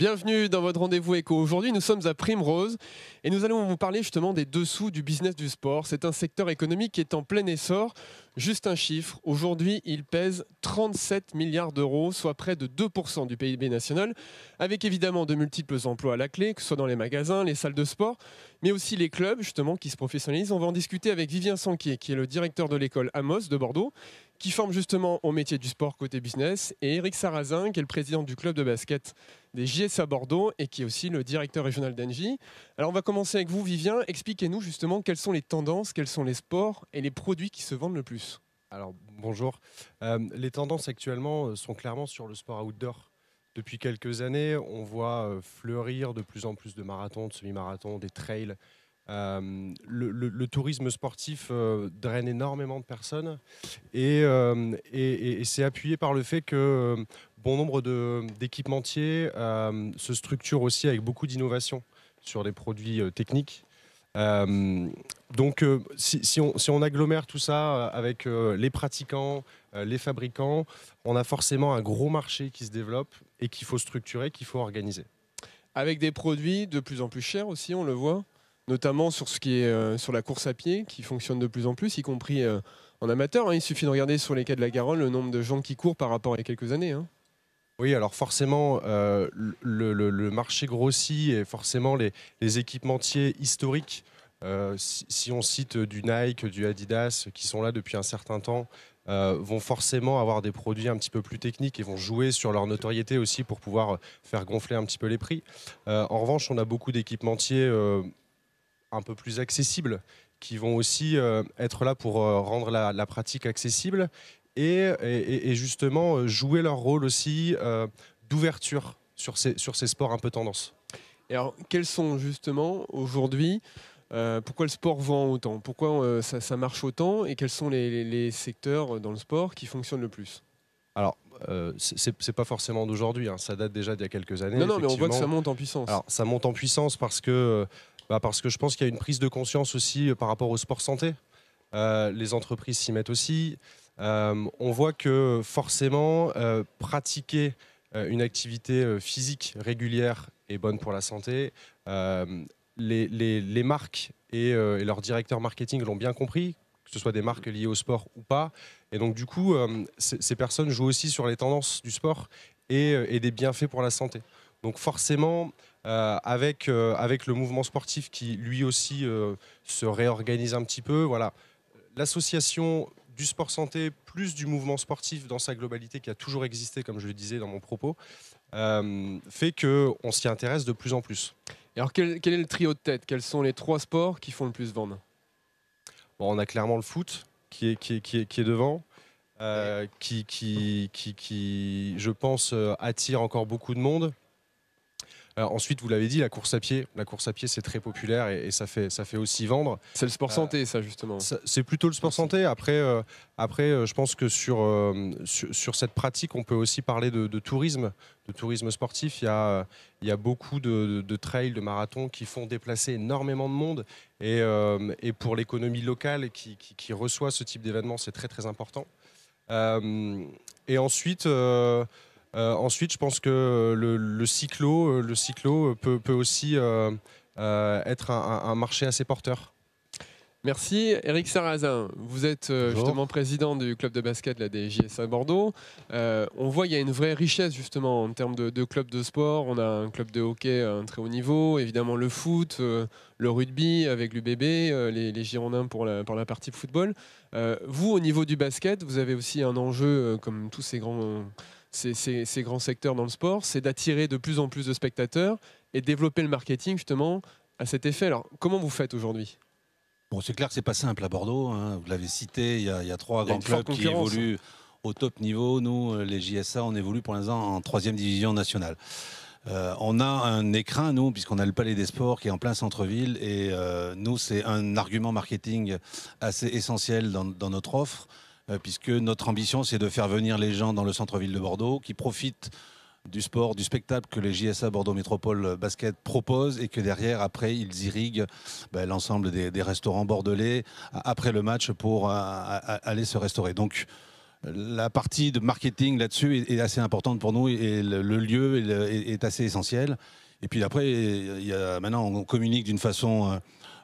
Bienvenue dans votre rendez-vous éco. Aujourd'hui, nous sommes à Primrose et nous allons vous parler justement des dessous du business du sport. C'est un secteur économique qui est en plein essor. Juste un chiffre, aujourd'hui, il pèse 37 milliards d'euros, soit près de 2% du PIB national, avec évidemment de multiples emplois à la clé, que ce soit dans les magasins, les salles de sport, mais aussi les clubs justement qui se professionnalisent. On va en discuter avec Vivien Sanquier, qui est le directeur de l'école Amos de Bordeaux qui forme justement au métier du sport côté business, et Eric Sarrazin, qui est le président du club de basket des JS à Bordeaux et qui est aussi le directeur régional d'Engie. Alors on va commencer avec vous, Vivien. Expliquez-nous justement quelles sont les tendances, quels sont les sports et les produits qui se vendent le plus. Alors bonjour. Euh, les tendances actuellement euh, sont clairement sur le sport outdoor. Depuis quelques années, on voit euh, fleurir de plus en plus de marathons, de semi-marathons, des trails, euh, le, tourisme sportif euh, draine énormément de personnes euh, et, c'est appuyé par le fait que bon nombre d'équipementiers se structurent aussi avec beaucoup d'innovations sur des produits techniques. donc si, on, si, on, agglomère tout ça avec les pratiquants, les fabricants, on a forcément un gros marché qui se développe et qu'il faut structurer, qu'il faut organiser. Avec des produits de plus en plus chers aussi, on le voit notamment sur ce qui est euh, sur la course à pied qui fonctionne de plus en plus, y compris euh, en amateur. Hein. Il suffit de regarder sur les cas de la Garonne le nombre de gens qui courent par rapport à quelques années. Hein. Oui, alors forcément, euh, le, marché grossit et forcément les, équipementiers historiques, si, on cite du Nike, du Adidas, qui sont là depuis un certain temps, vont forcément avoir des produits un petit peu plus techniques et vont jouer sur leur notoriété aussi pour pouvoir faire gonfler un petit peu les prix. en revanche, on a beaucoup d'équipementiers un peu plus accessibles, qui vont aussi euh, être là pour euh, rendre la, pratique accessible et, justement euh, jouer leur rôle aussi d'ouverture sur ces, sur ces sports un peu tendance. alors, quels sont justement aujourd'hui pourquoi le sport vend autant Pourquoi ça, marche autant Et quels sont les, secteurs dans le sport qui fonctionnent le plus Alors, ce c'est pas forcément d'aujourd'hui, hein. ça date déjà d'il y a quelques années. Non, non, mais on voit que ça monte en puissance. Alors, ça monte en puissance parce que bah, parce que je pense qu'il y a une prise de conscience aussi euh, par rapport au sport santé. Euh, les entreprises s'y mettent aussi. Euh, on voit que forcément, pratiquer une activité physique régulière est bonne pour la santé. Les, marques et, et leurs directeurs marketing l'ont bien compris, que ce soit des marques liées au sport ou pas. Et donc du coup, ces personnes jouent aussi sur les tendances du sport et, et des bienfaits pour la santé. Donc forcément, euh, avec, euh, avec le mouvement sportif qui lui aussi euh, se réorganise un petit peu. Voilà. L'association du sport santé plus du mouvement sportif dans sa globalité qui a toujours existé, comme je le disais dans mon propos, fait qu'on s'y intéresse de plus en plus. Et alors quel, quel, est le trio de tête Quels sont les trois sports qui font le plus vendre bon, On a clairement le foot qui est, qui est, qui est, qui est devant. qui, qui, qui, qui, je pense, attire encore beaucoup de monde. Euh, ensuite, vous l'avez dit, la course à pied. La course à pied, c'est très populaire et, ça, fait, ça fait aussi vendre. C'est le sport euh, santé, ça, justement. C'est plutôt le sport santé. Après, euh, après je pense que sur, sur, cette pratique, on peut aussi parler de, tourisme, de tourisme sportif. Il y a, il y a beaucoup de, de, trails, de marathons qui font déplacer énormément de monde. Et, et pour l'économie locale qui, qui, qui, reçoit ce type d'événement, c'est très, très important. et ensuite euh, ensuite, je pense que euh, le, cyclo, euh, le cyclo peut, aussi être un, marché assez porteur. Merci Eric Sarrazin. Vous êtes justement président du club de basket de la DJS à Bordeaux. on voit qu'il y a une vraie richesse justement en termes de, clubs de sport. On a un club de hockey à un très haut niveau, évidemment le foot, le rugby avec l'UBB, les, les, Girondins pour la, pour la partie football. vous au niveau du basket, vous avez aussi un enjeu comme tous ces grands ces, grands secteurs dans le sport, c'est d'attirer de plus en plus de spectateurs et développer le marketing justement à cet effet. Alors, comment vous faites aujourd'hui Bon, c'est clair que c'est pas simple à Bordeaux. Hein. Vous l'avez cité, il y, a, trois grands clubs qui évoluent au top niveau. Nous, euh, les JSA, on évolue pour l'instant en troisième division nationale. Euh, on a un écrin, nous, puisqu'on a le Palais des Sports qui est en plein centre-ville. Et euh, nous, c'est un argument marketing assez essentiel dans notre offre. Euh, puisque notre ambition, c'est de faire venir les gens dans le centre-ville de Bordeaux, qui profitent du sport, du spectacle que les JSA Bordeaux Métropole Basket proposent et que derrière, après, ils irriguent ben, l'ensemble des, restaurants bordelais après le match pour euh, aller se restaurer. Donc, la partie de marketing là-dessus est, assez importante pour nous et le, lieu est, assez essentiel. Et puis après, il maintenant, on communique d'une façon... Euh,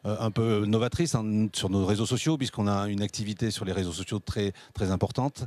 euh, un peu novatrice hein, sur nos réseaux sociaux, puisqu'on a une activité sur les réseaux sociaux très, très importante.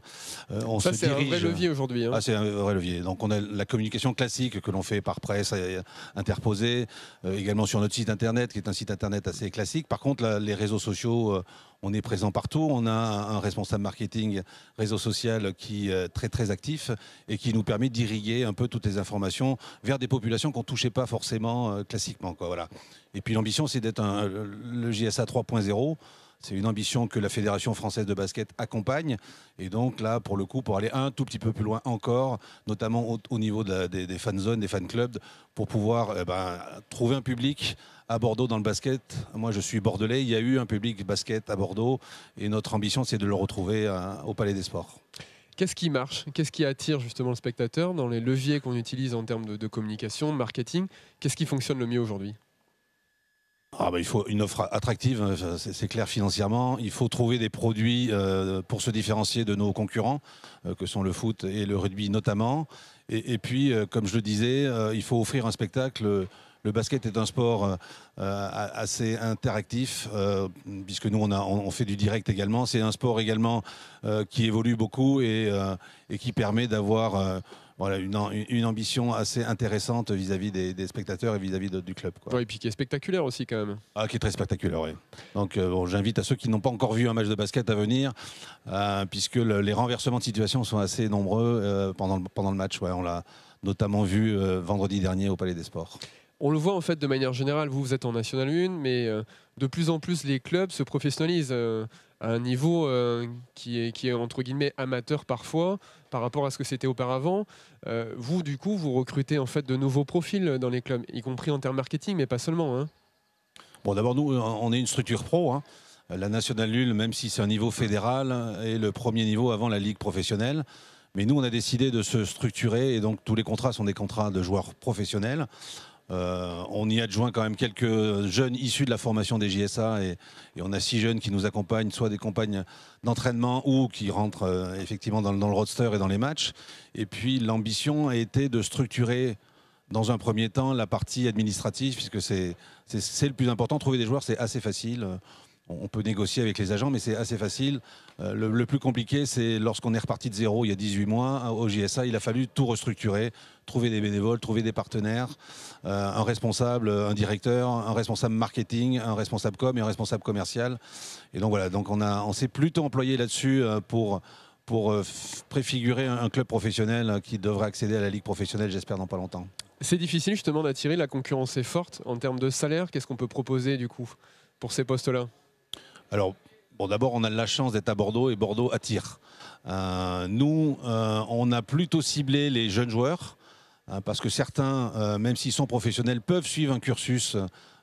Euh, Ça, c'est un vrai levier aujourd'hui. Hein. Ah, c'est un vrai levier. Donc, on a la communication classique que l'on fait par presse euh, interposée, également sur notre site internet, qui est un site internet assez classique. Par contre, les réseaux sociaux on est présent partout. On a un responsable marketing réseau social qui est très très actif et qui nous permet d'irriguer un peu toutes les informations vers des populations qu'on touchait pas forcément classiquement. Quoi, voilà. Et puis l'ambition, c'est d'être le JSA 3.0. C'est une ambition que la Fédération française de basket accompagne. Et donc là, pour le coup, pour aller un tout petit peu plus loin encore, notamment au, niveau des, des, fan zones, des fan clubs, pour pouvoir eh ben, trouver un public à Bordeaux dans le basket. Moi, je suis bordelais. Il y a eu un public basket à Bordeaux. Et notre ambition, c'est de le retrouver euh, au Palais des Sports. Qu'est-ce qui marche Qu'est-ce qui attire justement le spectateur dans les leviers qu'on utilise en termes de communication, de marketing Qu'est-ce qui fonctionne le mieux aujourd'hui ah, bah, il faut une offre attractive, hein, c'est clair financièrement. Il faut trouver des produits euh, pour se différencier de nos concurrents, euh, que sont le foot et le rugby notamment. Et, puis, euh, comme je le disais, il faut offrir un spectacle. Le basket est un sport assez interactif, puisque nous, on, on fait du direct également. C'est un sport également qui évolue beaucoup et, qui permet d'avoir voilà, une, ambition assez intéressante vis-à-vis des, spectateurs et vis-à-vis du club. et puis qui est spectaculaire aussi quand même. Ah, qui est très spectaculaire, oui. Donc euh, bon, j'invite à ceux qui n'ont pas encore vu un match de basket à venir, euh, puisque les renversements de situation sont assez nombreux euh, pendant, le, pendant le match. Ouais, on l'a notamment vu vendredi dernier au Palais des Sports. On le voit en fait de manière générale, vous, vous êtes en National 1, mais de plus en plus les clubs se professionnalisent à un niveau euh, qui, est, qui est entre guillemets amateur parfois par rapport à ce que c'était auparavant. Euh, vous, du coup, vous recrutez en fait de nouveaux profils dans les clubs, y compris en termes marketing, mais pas seulement. Hein. Bon, d'abord, nous, on est une structure pro. Hein. La nationale lule même si c'est un niveau fédéral, est le premier niveau avant la ligue professionnelle. Mais nous, on a décidé de se structurer et donc tous les contrats sont des contrats de joueurs professionnels. Euh, on y adjoint quand même quelques jeunes issus de la formation des JSA et, on a six jeunes qui nous accompagnent, soit des compagnes d'entraînement ou qui rentrent euh, effectivement dans, dans, le roadster et dans les matchs. Et puis l'ambition a été de structurer dans un premier temps la partie administrative puisque c'est le plus important. Trouver des joueurs, c'est assez facile on peut négocier avec les agents, mais c'est assez facile. Euh, le, plus compliqué, c'est lorsqu'on est reparti de zéro il y a 18 mois hein, au JSA, il a fallu tout restructurer, trouver des bénévoles, trouver des partenaires, euh, un responsable, un directeur, un responsable marketing, un responsable com et un responsable commercial. Et donc voilà, donc on, a, s'est plutôt employé là-dessus euh, pour pour préfigurer un club professionnel qui devrait accéder à la Ligue professionnelle, j'espère, dans pas longtemps. C'est difficile justement d'attirer, la concurrence est forte. En termes de salaire, qu'est-ce qu'on peut proposer du coup pour ces postes-là alors, bon, d'abord, on a la chance d'être à Bordeaux et Bordeaux attire. Euh, nous, euh, on a plutôt ciblé les jeunes joueurs euh, parce que certains, même s'ils sont professionnels, peuvent suivre un cursus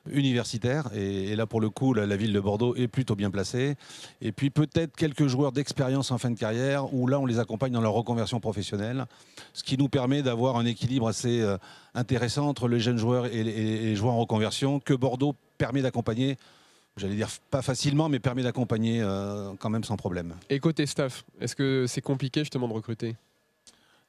universitaire. Et, là, pour le coup, la, ville de Bordeaux est plutôt bien placée. Et puis peut-être quelques joueurs d'expérience en fin de carrière, où là, on les accompagne dans leur reconversion professionnelle, ce qui nous permet d'avoir un équilibre assez intéressant entre les jeunes joueurs et, et, les joueurs en reconversion, que Bordeaux permet d'accompagner j'allais dire pas facilement, mais permet d'accompagner euh, quand même sans problème. Et côté staff, est-ce que c'est compliqué justement de recruter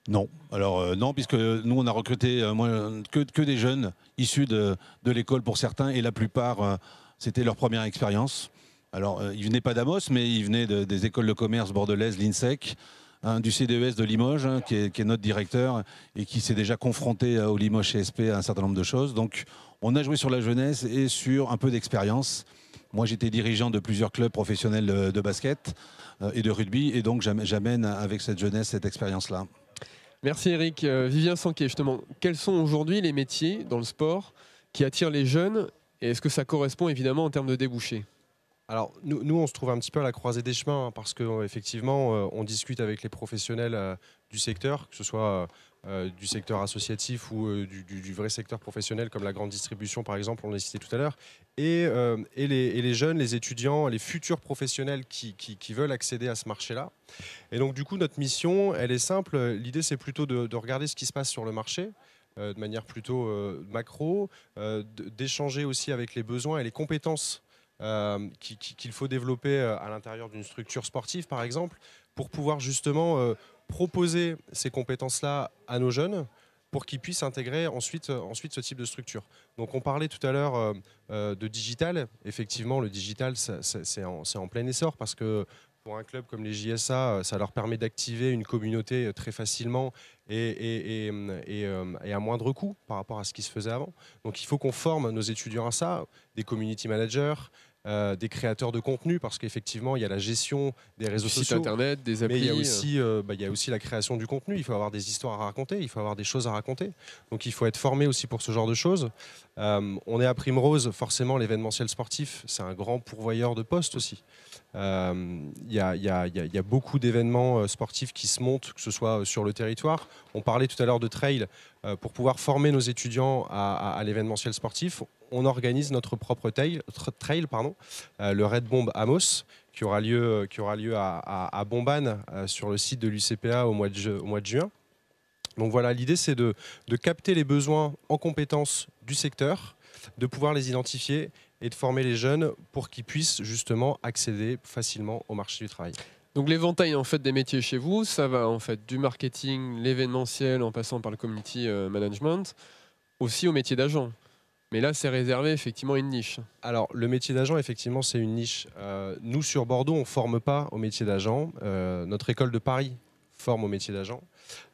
non, alors euh, non, puisque nous on a recruté euh, que, des jeunes issus de, de l'école pour certains, et la plupart c'était leur première expérience. Alors ils venaient pas d'Amos, mais ils venaient des écoles de commerce bordelaises, l'INSEC, hein, du CDES de Limoges, hein, qui, est, qui, est, notre directeur et qui s'est déjà confronté au Limoges CSP à un certain nombre de choses. Donc on a joué sur la jeunesse et sur un peu d'expérience. Moi, j'étais dirigeant de plusieurs clubs professionnels euh, de, basket euh, et de rugby, et donc j'amène avec cette jeunesse cette expérience-là. Merci Eric. Euh, Vivien Sanquet, justement, quels sont aujourd'hui les métiers dans le sport qui attirent les jeunes et est-ce que ça correspond évidemment en termes de débouchés alors nous, nous, on se trouve un petit peu à la croisée des chemins hein, parce que euh, effectivement, euh, on discute avec les professionnels euh, du secteur, que ce soit du secteur associatif ou du, vrai secteur professionnel comme la grande distribution par exemple, on l'a cité tout à l'heure, et, les, jeunes, les étudiants, les futurs professionnels qui, veulent accéder à ce marché-là. Et donc du coup notre mission, elle est simple, l'idée c'est plutôt de, regarder ce qui se passe sur le marché de manière plutôt macro, d'échanger aussi avec les besoins et les compétences euh, qu'il faut développer euh, à l'intérieur d'une structure sportive, par exemple, pour pouvoir justement euh, proposer ces compétences-là à nos jeunes pour qu'ils puissent intégrer ensuite, ensuite ce type de structure. Donc on parlait tout à l'heure de digital. Effectivement, le digital, c'est en, plein essor parce que pour un club comme les JSA, euh, ça leur permet d'activer une communauté euh, très facilement euh, et, à moindre coût par rapport à ce qui se faisait avant. Donc il faut qu'on forme nos étudiants à ça, des community managers, des créateurs de contenu, parce qu'effectivement, il y a la gestion des réseaux sociaux. internet, des applis. Mais bah, il y, a aussi, la création du contenu. Il faut avoir des histoires à raconter, il faut avoir des choses à raconter. Donc il faut être formé aussi pour ce genre de choses. on est à Primrose, forcément, l'événementiel sportif, c'est un grand pourvoyeur de postes aussi. Il euh, y, a, beaucoup d'événements euh, sportifs qui se montent, que ce soit euh, sur le territoire. On parlait tout à l'heure de trail. pour pouvoir former nos étudiants à, l'événementiel sportif, on organise notre propre trail, trail pardon, le Red Bomb Amos, qui aura lieu, qui aura lieu à, à, Bombane, sur le site de l'UCPA au, mois de juin. Donc voilà, l'idée c'est de, de capter les besoins en compétences du secteur, de pouvoir les identifier et de former les jeunes pour qu'ils puissent justement accéder facilement au marché du travail. Donc l'éventail en fait des métiers chez vous, ça va en fait du marketing, l'événementiel, en passant par le community euh, management, aussi au métier d'agent. Mais là, c'est réservé effectivement à une niche. Alors, le métier d'agent, effectivement, c'est une niche. Euh, nous, sur Bordeaux, on ne forme pas au métier d'agent. Euh, notre école de Paris forme au métier d'agent.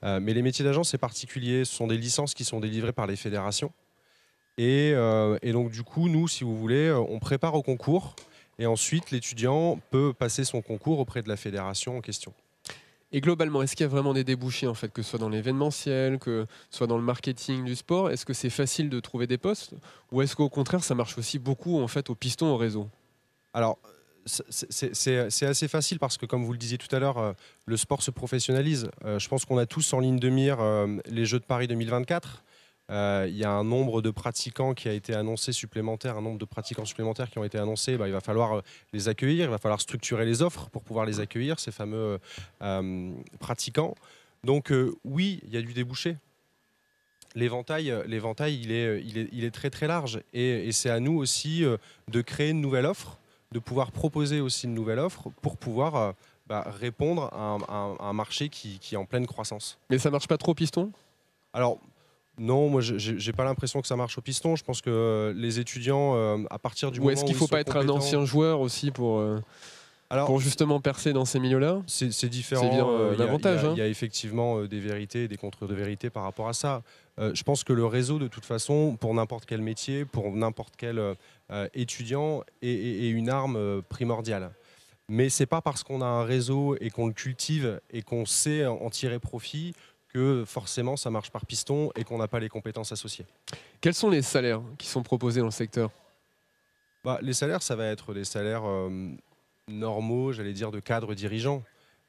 mais les métiers d'agent, c'est particulier. Ce sont des licences qui sont délivrées par les fédérations. Euh, et, donc, du coup, nous, si vous voulez, euh, on prépare au concours et ensuite l'étudiant peut passer son concours auprès de la fédération en question. Et globalement, est-ce qu'il y a vraiment des débouchés, en fait, que ce soit dans l'événementiel, que ce soit dans le marketing du sport Est-ce que c'est facile de trouver des postes Ou est-ce qu'au contraire, ça marche aussi beaucoup, en fait, au piston, au réseau Alors, c'est assez facile parce que, comme vous le disiez tout à l'heure, euh, le sport se professionnalise. Je pense qu'on a tous en ligne de mire les Jeux de Paris 2024. Euh, il y a un nombre de pratiquants qui a été annoncé supplémentaire, un nombre de pratiquants supplémentaires qui ont été annoncés. Bah, il va falloir euh, les accueillir, il va falloir structurer les offres pour pouvoir les accueillir, ces fameux euh, pratiquants. Donc oui, il y a du débouché. L'éventail, l'éventail il, est, il, est, très très large et, c'est à nous aussi de créer une nouvelle offre, de pouvoir proposer aussi une nouvelle offre pour pouvoir bah, répondre à un, marché qui, est en pleine croissance. Mais ça marche pas trop, Piston Alors non, moi, j'ai pas l'impression que ça marche au piston. Je pense que euh, les étudiants, euh, à partir du moment. Ou est-ce qu'il ne faut pas être un ancien joueur aussi pour. Euh, Alors, pour justement percer dans ces milieux-là C'est différent. C'est Il, y, a effectivement des vérités, et des contre-vérités par rapport à ça. je pense que le réseau, de toute façon, pour n'importe quel métier, pour n'importe quel étudiant, est, est, une arme primordiale. Mais c'est pas parce qu'on a un réseau et qu'on le cultive et qu'on sait en tirer profit que forcément ça marche par piston et qu'on n'a pas les compétences associées. Quels sont les salaires qui sont proposés dans le secteur bah, Les salaires, ça va être des salaires euh, normaux, j'allais dire, de cadres dirigeants.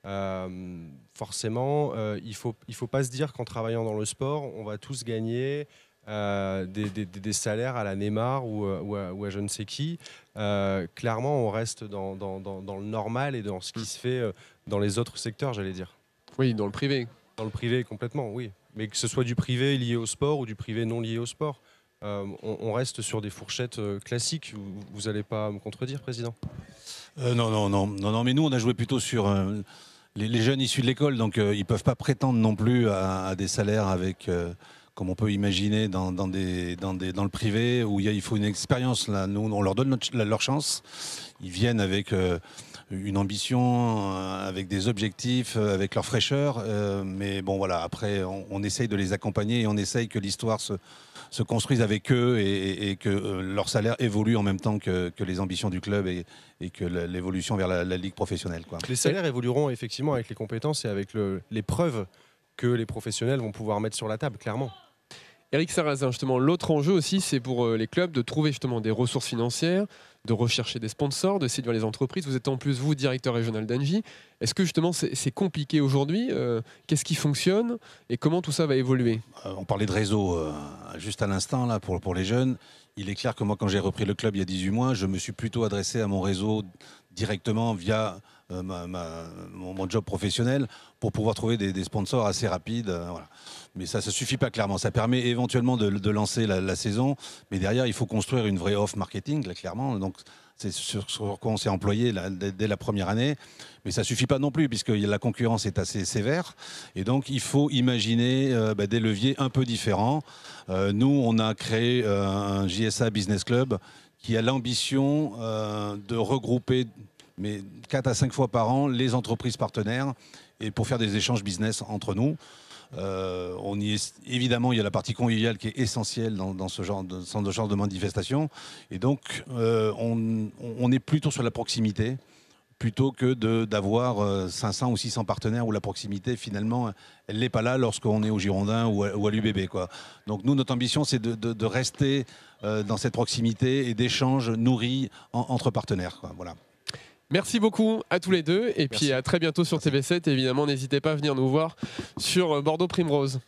Euh, forcément, euh, il ne faut, il faut pas se dire qu'en travaillant dans le sport, on va tous gagner des, salaires à la Neymar ou, à, je ne sais qui. clairement, on reste dans, dans, le normal et dans ce qui mm. se fait dans les autres secteurs, j'allais dire. Oui, dans le privé. Dans le privé, complètement, oui. Mais que ce soit du privé lié au sport ou du privé non lié au sport, on, reste sur des fourchettes classiques. Vous n'allez pas me contredire, Président non, non, non, non, non. Mais nous, on a joué plutôt sur les, jeunes issus de l'école, donc ils ne peuvent pas prétendre non plus à, des salaires avec comme on peut imaginer dans, le privé, où il, faut une expérience. Là. Nous, on leur donne leur chance. Ils viennent avec une ambition, euh, avec des objectifs, euh, avec leur fraîcheur. Euh, mais bon, voilà, après, on, essaye de les accompagner et on essaye que l'histoire se, construise avec eux et, que leur salaire évolue en même temps que, les ambitions du club et, que l'évolution vers la, ligue professionnelle. Quoi. Les salaires évolueront effectivement avec les compétences et avec les preuves que les professionnels vont pouvoir mettre sur la table, clairement. Eric Sarrazin, justement, l'autre enjeu aussi, c'est pour les clubs de trouver justement des ressources financières, de rechercher des sponsors, de séduire les entreprises. Vous êtes en plus, vous, directeur régional d'Angie. Est-ce que justement c'est compliqué aujourd'hui euh, Qu'est-ce qui fonctionne et comment tout ça va évoluer euh, On parlait de réseau euh, juste à l'instant là pour, pour les jeunes. Il est clair que moi, quand j'ai repris le club il y a 18 mois, je me suis plutôt adressé à mon réseau directement via euh, ma, mon, job professionnel pour pouvoir trouver des, sponsors assez rapides. Euh, voilà. Mais ça ne suffit pas clairement. Ça permet éventuellement de, lancer la, saison, mais derrière, il faut construire une vraie off marketing, clairement. Donc, c'est sur, sur, quoi on s'est employé dès, la première année. Mais ça ne suffit pas non plus, puisque la concurrence est assez sévère. Et donc, il faut imaginer euh, bah, des leviers un peu différents. nous, on a créé un JSA Business Club qui a l'ambition de regrouper mais 4 à 5 fois par an, les entreprises partenaires, et pour faire des échanges business entre nous. Euh, on y est, évidemment, il y a la partie conviviale qui est essentielle dans, ce, genre de, dans genre de manifestation. Et donc, euh, on, est plutôt sur la proximité plutôt que d'avoir 500 euh, ou 600 partenaires où la proximité, finalement, elle n'est pas là lorsqu'on est au Girondin ou à, l'UBB. Donc nous, notre ambition, c'est de, rester dans cette proximité et d'échanges nourris entre partenaires. Voilà. Merci beaucoup à tous les deux et puis à très bientôt sur TV7. Évidemment, n'hésitez pas à venir nous voir sur euh, Bordeaux Primrose.